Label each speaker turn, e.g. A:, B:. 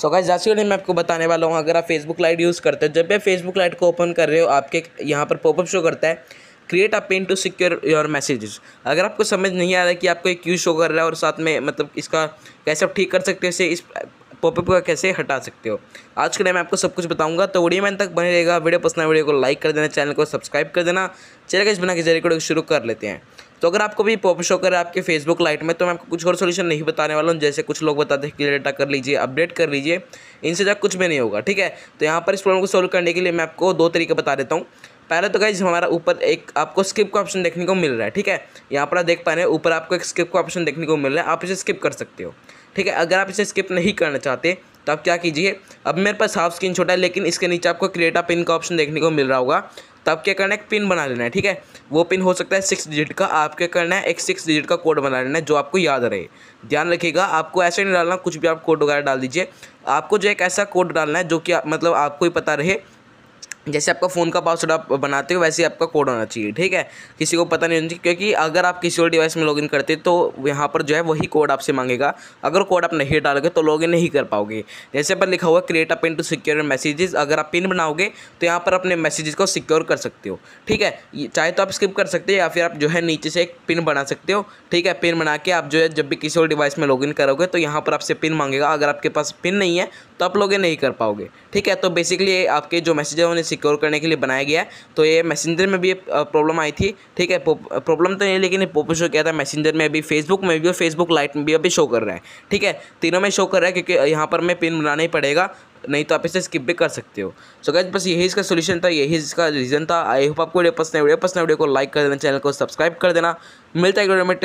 A: so guys जैसे मैं आपको बताने वाला हूँ अगर आप फेसबुक लाइट यूज़ करते हो जब भी फेसबुक लाइट को ओपन कर रहे हो आपके यहाँ पर पॉपअप शो करता है create a pin to secure your messages अगर आपको समझ नहीं आ रहा है कि आपको एक क्यू शो कर रहा है और साथ में मतलब इसका कैसे आप ठीक कर सकते हो इसे इस पॉपअप का कैसे हटा सकते हो आज के टाइम आपको सब कुछ बताऊंगा तो वीडियो मैंने तक बने रहेगा वीडियो पसंद वीडियो को लाइक कर देना चैनल को सब्सक्राइब कर देना चलेगा इस बना के जरिए शुरू कर लेते हैं तो अगर आपको भी पॉप शो कर आपके फेसबुक लाइट में तो मैं आपको कुछ और सोल्यूशन नहीं बताने वाला हूँ जैसे कुछ लोग बताते हैं क्लियर डेटा कर लीजिए अपडेट कर लीजिए इनसे ज़्यादा कुछ भी नहीं होगा ठीक है तो यहाँ पर इस प्रॉब्लम को सोल्व करने के लिए मैं आपको दो तरीके बता देता हूँ पहले तो गाइज हमारा ऊपर एक आपको स्किप का ऑप्शन देखने को मिल रहा है ठीक है यहाँ पर आप देख पा रहे हैं ऊपर आपको एक स्किप का ऑप्शन देखने को मिल रहा है आप इसे स्किप कर सकते हो ठीक है अगर आप इसे स्किप नहीं करना चाहते तो आप क्या कीजिए अब मेरे पास हाफ स्क्रीन छोटा है लेकिन इसके नीचे आपको क्रिएटा पिन का ऑप्शन देखने को मिल रहा होगा तब क्या करना है एक पिन बना लेना है ठीक है वो पिन हो सकता है सिक्स डिजिट का आप क्या करना है एक सिक्स डिजिट का कोड बना लेना है जो आपको याद रहे ध्यान रखिएगा आपको ऐसे नहीं डालना कुछ भी आप कोड वगैरह डाल दीजिए आपको जो एक ऐसा कोड डालना है जो कि मतलब आपको ही पता रहे जैसे आपका फ़ोन का पासवर्ड आप बनाते हो वैसे आपका कोड होना चाहिए ठीक है किसी को पता नहीं होना चाहिए क्योंकि अगर आप किसी और डिवाइस में लॉगिन करते तो यहाँ पर जो है वही कोड आपसे मांगेगा अगर कोड आप नहीं डालोगे तो लॉगिन नहीं कर पाओगे जैसे पर लिखा हुआ create a pin to secure messages अगर आप पिन बनाओगे तो यहाँ पर अपने मैसेजेस को सिक्योर कर सकते हो ठीक है चाहे तो आप स्किप कर सकते हो या फिर आप जो है नीचे से एक पिन बना सकते हो ठीक है पिन बना के आप जो है जब भी किसी और डिवाइस में लॉगिन करोगे तो यहाँ पर आपसे पिन मांगेगा अगर आपके पास पिन नहीं है तो आप लॉगिन नहीं कर पाओगे ठीक है तो बेसिकली आपके जो मैसेज है सिक्योर करने के लिए बनाया गया है तो ये मैसेंजर में भी प्रॉब्लम आई थी ठीक है प्रॉब्लम तो नहीं लेकिन पोपो शो किया था मैसेंजर में अभी फेसबुक में भी और फेसबुक लाइट में भी अभी शो कर रहा है ठीक है तीनों में शो कर रहा है क्योंकि यहाँ पर मैं पिन बनाना ही पड़ेगा नहीं तो आप इसे स्किप भी कर सकते हो सो so गैस बस यही इसका सोल्यूशन था यही इसका रीज़न था आई होप आपको वीडियो पसंद है वीडियो पसंद है वीडियो को लाइक कर देना चैनल को सब्सक्राइब कर देना मिलता है